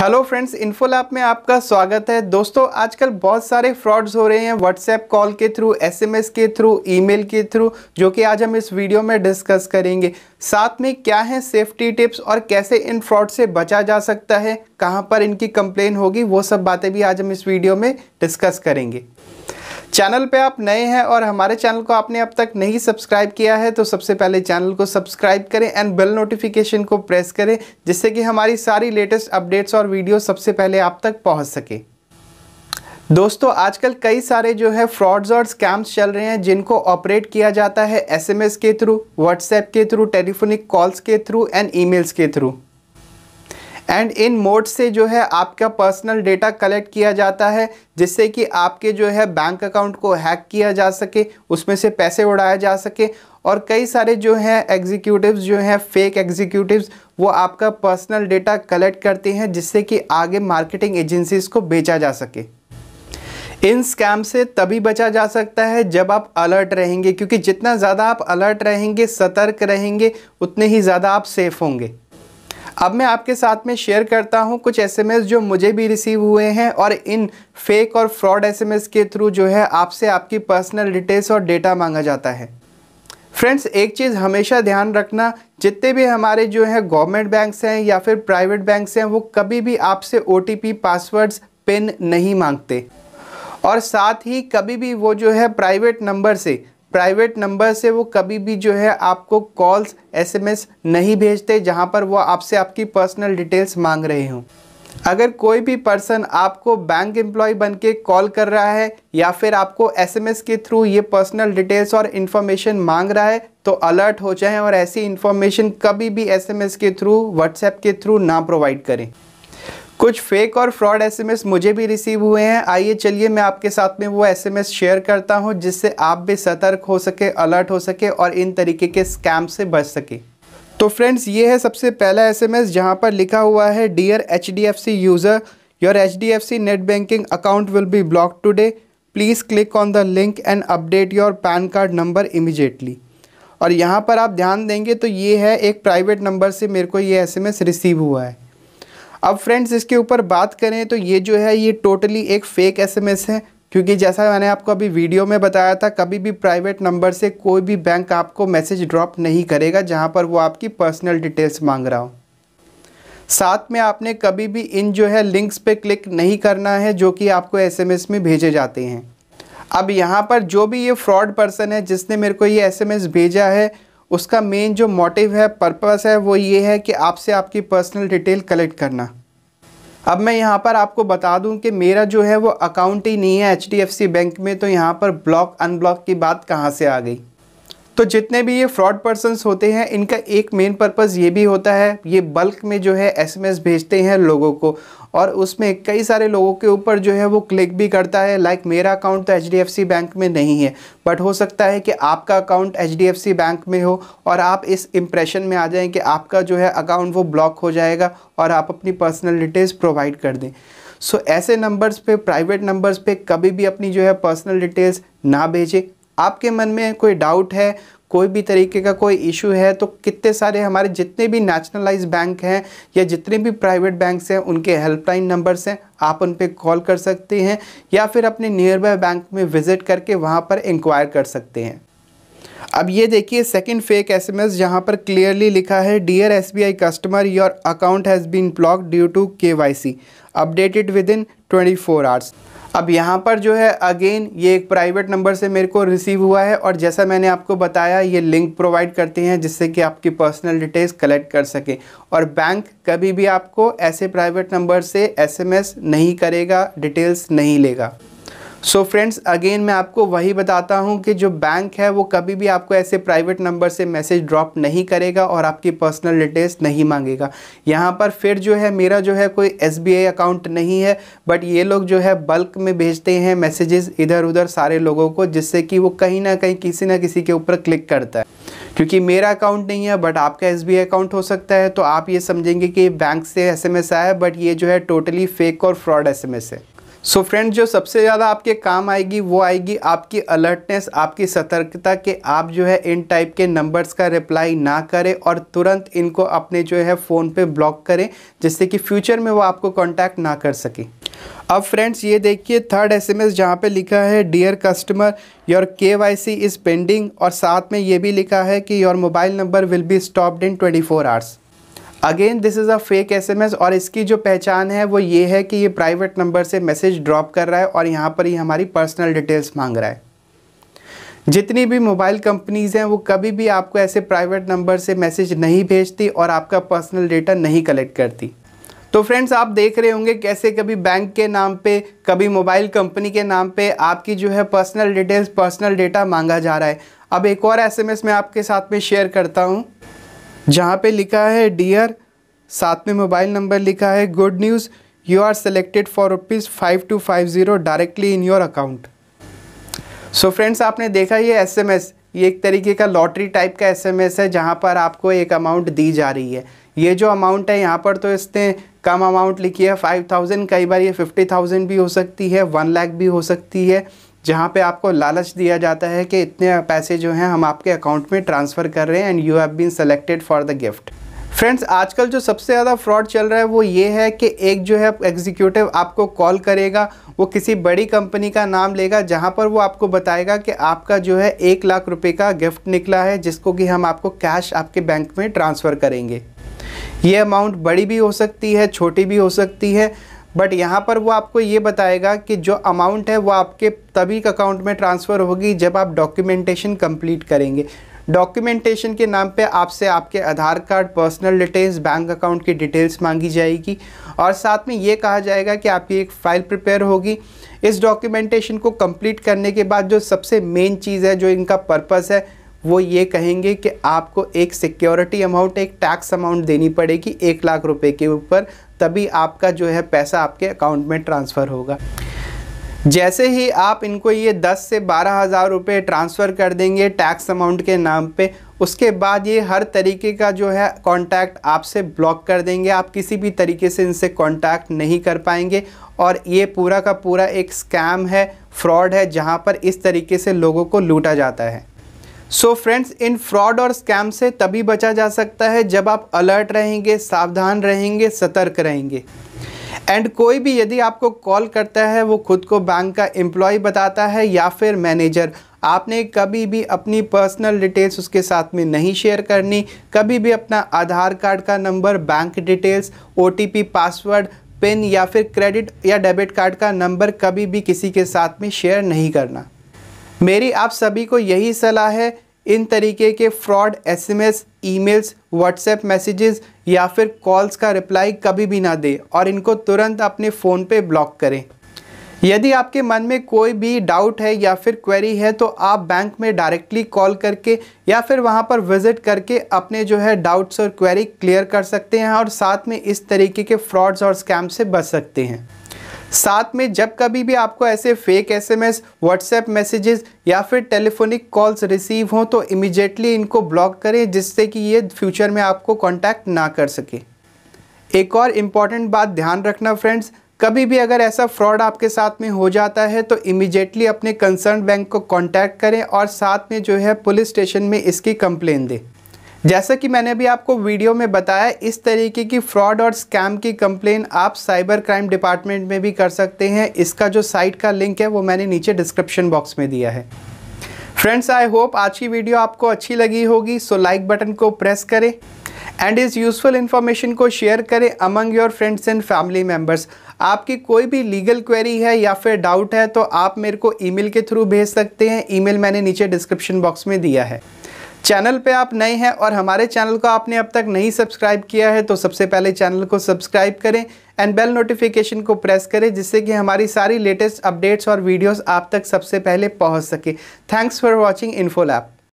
hello friends info lab में आपका स्वागत है दोस्तों आजकल बहुत सारे फ्रॉड्स हो रहे हैं व्हाट्सएप कॉल के थ्रू एसएमएस के थ्रू ईमेल के थ्रू जो कि आज हम इस वीडियो में डिस्कस करेंगे साथ में क्या है सेफ्टी टिप्स और कैसे इन फ्रॉड से बचा जा सकता है कहां पर इनकी कंप्लेन होगी वो सब बातें भी आज हम इस वीडियो में डिस्कस करेंगे चैनल पे आप नए हैं और हमारे चैनल को आपने अब तक नहीं सब्सक्राइब किया है तो सबसे पहले चैनल को सब्सक्राइब करें एंड बेल नोटिफिकेशन को प्रेस करें जिससे कि हमारी सारी लेटेस्ट अपडेट्स और वीडियो सबसे पहले आप तक पहुँच सके दोस्तों आजकल कई सारे जो है फ्रॉड्स और स्कैम्स चल रहे हैं जिनको ऑपरेट किया जाता है एसएमएस के थ्रू व्हाट्सएप के थ्रू टेलीफोनिक कॉल्स के थ्रू एंड ईमेल्स के थ्रू एंड इन मोड से जो है आपका पर्सनल डेटा कलेक्ट किया जाता है जिससे कि आपके जो है बैंक अकाउंट को हैक किया जा सके उसमें से पैसे उड़ाया जा सके और कई सारे जो हैं एग्जीक्यूटिव्स जो हैं फेक एग्जीक्यूटिव्स वो आपका पर्सनल डेटा कलेक्ट करते हैं जिससे कि आगे मार्केटिंग एजेंसीज़ को बेचा जा सके इन स्कैम से तभी बचा जा सकता है जब आप अलर्ट रहेंगे क्योंकि जितना ज़्यादा आप अलर्ट रहेंगे सतर्क रहेंगे उतने ही ज़्यादा आप सेफ होंगे अब मैं आपके साथ में शेयर करता हूँ कुछ एसएमएस जो मुझे भी रिसीव हुए हैं और इन फेक और फ्रॉड एसएमएस के थ्रू जो है आपसे आपकी पर्सनल डिटेल्स और डेटा मांगा जाता है फ्रेंड्स एक चीज़ हमेशा ध्यान रखना जितने भी हमारे जो हैं गवर्नमेंट बैंक्स हैं या फिर प्राइवेट बैंक्स हैं वो कभी भी आपसे ओ पासवर्ड्स पिन नहीं मांगते और साथ ही कभी भी वो जो है प्राइवेट नंबर से प्राइवेट नंबर से वो कभी भी जो है आपको कॉल्स एसएमएस नहीं भेजते जहाँ पर वो आपसे आपकी पर्सनल डिटेल्स मांग रहे हों अगर कोई भी पर्सन आपको बैंक एम्प्लॉय बन के कॉल कर रहा है या फिर आपको एसएमएस के थ्रू ये पर्सनल डिटेल्स और इन्फॉर्मेशन मांग रहा है तो अलर्ट हो जाएं और ऐसी इन्फॉर्मेशन कभी भी एसएमएस के थ्रू व्हाट्सएप के थ्रू ना प्रोवाइड करें कुछ फेक और फ्रॉड एसएमएस मुझे भी रिसीव हुए हैं आइए चलिए मैं आपके साथ में वो एसएमएस शेयर करता हूं जिससे आप भी सतर्क हो सके अलर्ट हो सके और इन तरीके के स्कैम से बच सके तो फ्रेंड्स ये है सबसे पहला एसएमएस जहां पर लिखा हुआ है dear H user your H net banking account will be block today please click on the link and update your PAN card number immediately और यहाँ पर आप ध्यान देंगे तो ये है एक प्राइवेट नंबर से मेरे को ये एसएमएस रिसीव हुआ है अब फ्रेंड्स इसके ऊपर बात करें तो ये जो है ये टोटली एक फ़ेक एसएमएस है क्योंकि जैसा मैंने आपको अभी वीडियो में बताया था कभी भी प्राइवेट नंबर से कोई भी बैंक आपको मैसेज ड्रॉप नहीं करेगा जहां पर वो आपकी पर्सनल डिटेल्स मांग रहा हो साथ में आपने कभी भी इन जो है लिंक्स पे क्लिक नहीं करना है जो कि आपको एसएमएस में भेजे जाते हैं अब यहाँ पर जो भी ये फ्रॉड पर्सन है जिसने मेरे को ये एसएमएस भेजा है उसका मेन जो मोटिव है पर्पस है वो ये है कि आपसे आपकी पर्सनल डिटेल कलेक्ट करना अब मैं यहाँ पर आपको बता दूँ कि मेरा जो है वो अकाउंट ही नहीं है एच बैंक में तो यहाँ पर ब्लॉक अनब्लॉक की बात कहाँ से आ गई तो जितने भी ये फ्रॉड पर्सन होते हैं इनका एक मेन पर्पज़ ये भी होता है ये बल्क में जो है एसएमएस भेजते हैं लोगों को और उसमें कई सारे लोगों के ऊपर जो है वो क्लिक भी करता है लाइक मेरा अकाउंट तो एच बैंक में नहीं है बट हो सकता है कि आपका अकाउंट एच बैंक में हो और आप इस इम्प्रेशन में आ जाएं कि आपका जो है अकाउंट वो ब्लॉक हो जाएगा और आप अपनी पर्सनल डिटेल्स प्रोवाइड कर दें सो so, ऐसे नंबर्स पे प्राइवेट नंबर्स पे कभी भी अपनी जो है पर्सनल डिटेल्स ना भेजें आपके मन में कोई डाउट है कोई भी तरीके का कोई इशू है तो कितने सारे हमारे जितने भी नेशनलाइज बैंक हैं या जितने भी प्राइवेट बैंक्स हैं उनके हेल्पलाइन नंबर्स हैं आप उन पर कॉल कर सकते हैं या फिर अपने नियर बाय बैंक में विज़िट करके वहाँ पर इंक्वायर कर सकते हैं अब ये देखिए सेकंड फेक एसएमएस जहां पर क्लियरली लिखा है dear SBI customer your account has been block due to KYC updated within 24 hours अब यहाँ पर जो है अगेन ये एक प्राइवेट नंबर से मेरे को रिसीव हुआ है और जैसा मैंने आपको बताया ये लिंक प्रोवाइड करते हैं जिससे कि आपकी पर्सनल डिटेल्स कलेक्ट कर सकें और बैंक कभी भी आपको ऐसे प्राइवेट नंबर से एसएमएस नहीं करेगा डिटेल्स नहीं लेगा सो so फ्रेंड्स अगेन मैं आपको वही बताता हूँ कि जो बैंक है वो कभी भी आपको ऐसे प्राइवेट नंबर से मैसेज ड्रॉप नहीं करेगा और आपकी पर्सनल डिटेल्स नहीं मांगेगा यहाँ पर फिर जो है मेरा जो है कोई एस अकाउंट नहीं है बट ये लोग जो है बल्क में भेजते हैं मैसेजेस इधर उधर सारे लोगों को जिससे कि वो कहीं ना कहीं किसी ना किसी के ऊपर क्लिक करता है क्योंकि मेरा अकाउंट नहीं है बट आपका एस अकाउंट हो सकता है तो आप ये समझेंगे कि बैंक से एस आया बट ये जो है टोटली फेक और फ्रॉड एस है सो so फ्रेंड जो सबसे ज़्यादा आपके काम आएगी वो आएगी आपकी अलर्टनेस आपकी सतर्कता के आप जो है इन टाइप के नंबर्स का रिप्लाई ना करें और तुरंत इनको अपने जो है फ़ोन पे ब्लॉक करें जिससे कि फ्यूचर में वो आपको कांटेक्ट ना कर सके अब फ्रेंड्स ये देखिए थर्ड एस एम एस जहाँ पर लिखा है dear customer your K Y C is pending और साथ में ये भी लिखा है कि your mobile number will be stopped in twenty four hours again this is a fake SMS और इसकी जो पहचान है वो ये है कि ये प्राइवेट नंबर से मैसेज ड्रॉप कर रहा है और यहाँ पर ही हमारी पर्सनल डिटेल्स मांग रहा है जितनी भी मोबाइल कंपनीज़ हैं वो कभी भी आपको ऐसे प्राइवेट नंबर से मैसेज नहीं भेजती और आपका पर्सनल डेटा नहीं कलेक्ट करती तो फ्रेंड्स आप देख रहे होंगे कैसे कभी बैंक के नाम पे कभी मोबाइल कंपनी के नाम पे आपकी जो है पर्सनल डिटेल्स पर्सनल डेटा मांगा जा रहा है अब एक और एसएमएस मैं आपके साथ में शेयर करता हूँ जहाँ पे लिखा है डियर साथ में मोबाइल नंबर लिखा है good news you are selected for rupees five two five zero directly in your account so friends आपने देखा ये एसएमएस ये एक तरीके का लॉटरी टाइप का एसएमएस है जहाँ पर आपको एक अमाउंट दी जा रही है ये जो अमाउंट है यहाँ पर तो इसने कम अमाउंट लिखी है फाइव थाउजेंड कई बार ये फिफ्टी थाउजेंड भी हो सकती है वन लाख भी हो सकती है जहाँ पे आपको लालच दिया जाता है कि इतने पैसे जो हैं हम आपके अकाउंट में ट्रांसफ़र कर रहे हैं and you have been selected for the gift friends आजकल जो सबसे ज़्यादा फ्रॉड चल रहा है वो ये है कि एक जो है एग्जीक्यूटिव आपको कॉल करेगा वो किसी बड़ी कंपनी का नाम लेगा जहाँ पर वो आपको बताएगा कि आपका जो है एक लाख रुपये का गिफ्ट निकला है जिसको कि हम आपको कैश आपके बैंक में ट्रांसफ़र करेंगे ये अमाउंट बड़ी भी हो सकती है छोटी भी हो सकती है बट यहाँ पर वो आपको ये बताएगा कि जो अमाउंट है वो आपके तभी अकाउंट में ट्रांसफ़र होगी जब आप डॉक्यूमेंटेशन कंप्लीट करेंगे डॉक्यूमेंटेशन के नाम पे आपसे आपके Aadhaar card personal details bank account की डिटेल्स मांगी जाएगी और साथ में ये कहा जाएगा कि आपकी एक फ़ाइल प्रिपेयर होगी इस डॉक्यूमेंटेशन को कंप्लीट करने के बाद जो सबसे मेन चीज़ है जो इनका पर्पस है वो ये कहेंगे कि आपको एक सिक्योरिटी अमाउंट एक टैक्स अमाउंट देनी पड़ेगी एक लाख रुपए के ऊपर तभी आपका जो है पैसा आपके अकाउंट में ट्रांसफ़र होगा जैसे ही आप इनको ये दस से बारह हज़ार रुपये ट्रांसफ़र कर देंगे टैक्स अमाउंट के नाम पे उसके बाद ये हर तरीके का जो है कांटेक्ट आपसे ब्लॉक कर देंगे आप किसी भी तरीके से इनसे कांटेक्ट नहीं कर पाएंगे और ये पूरा का पूरा एक स्कैम है फ्रॉड है जहाँ पर इस तरीके से लोगों को लूटा जाता है सो फ्रेंड्स इन फ्रॉड और स्कैम से तभी बचा जा सकता है जब आप अलर्ट रहेंगे सावधान रहेंगे सतर्क रहेंगे एंड कोई भी यदि आपको कॉल करता है वो खुद को बैंक का एम्प्लॉय बताता है या फिर मैनेजर आपने कभी भी अपनी पर्सनल डिटेल्स उसके साथ में नहीं शेयर करनी कभी भी अपना आधार कार्ड का number bank details or password PIN या फिर क्रेडिट या डेबिट कार्ड का नंबर कभी भी किसी के साथ में शेयर नहीं करना मेरी आप सभी को यही सलाह है इन तरीके के fraud SMS, emails WhatsApp messages या फिर कॉल्स का रिप्लाई कभी भी ना दें और इनको तुरंत अपने फ़ोन पे ब्लॉक करें यदि आपके मन में कोई भी डाउट है या फिर क्वेरी है तो आप बैंक में डायरेक्टली कॉल करके या फिर वहां पर विज़िट करके अपने जो है डाउट्स और क्वेरी क्लियर कर सकते हैं और साथ में इस तरीके के फ्रॉड्स और स्कैम से बच सकते हैं साथ में जब कभी भी आपको ऐसे फेक एसएमएस व्हाट्सएप मैसेजेस या फिर टेलीफोनिक कॉल्स रिसीव हों तो इमिजिएटली इनको ब्लॉक करें जिससे कि ये फ्यूचर में आपको कॉन्टैक्ट ना कर सके एक और इम्पॉर्टेंट बात ध्यान रखना फ्रेंड्स कभी भी अगर ऐसा फ्रॉड आपके साथ में हो जाता है तो इमिजिएटली अपने कंसर्न बैंक को कॉन्टैक्ट करें और साथ में जो है पुलिस स्टेशन में इसकी कंप्लेन दें जैसा कि मैंने अभी आपको वीडियो में बताया इस तरीके की फ्रॉड और स्कैम की कंप्लेन आप साइबर क्राइम डिपार्टमेंट में भी कर सकते हैं इसका जो साइट का लिंक है वो मैंने नीचे डिस्क्रिप्शन बॉक्स में दिया है फ्रेंड्स आई होप आज की वीडियो आपको अच्छी लगी होगी सो लाइक बटन को प्रेस करें एंड इस यूज़फुल इन्फॉर्मेशन को शेयर करें among your friends and family members आपकी कोई भी लीगल क्वेरी है या फिर डाउट है तो आप मेरे को ईमेल के थ्रू भेज सकते हैं ईमेल मैंने नीचे डिस्क्रिप्शन बॉक्स में दिया है चैनल पे आप नए हैं और हमारे चैनल को आपने अब तक नहीं सब्सक्राइब किया है तो सबसे पहले चैनल को सब्सक्राइब करें एंड बेल नोटिफिकेशन को प्रेस करें जिससे कि हमारी सारी लेटेस्ट अपडेट्स और वीडियोस आप तक सबसे पहले पहुंच सके थैंक्स फॉर वाचिंग इन्फोलैप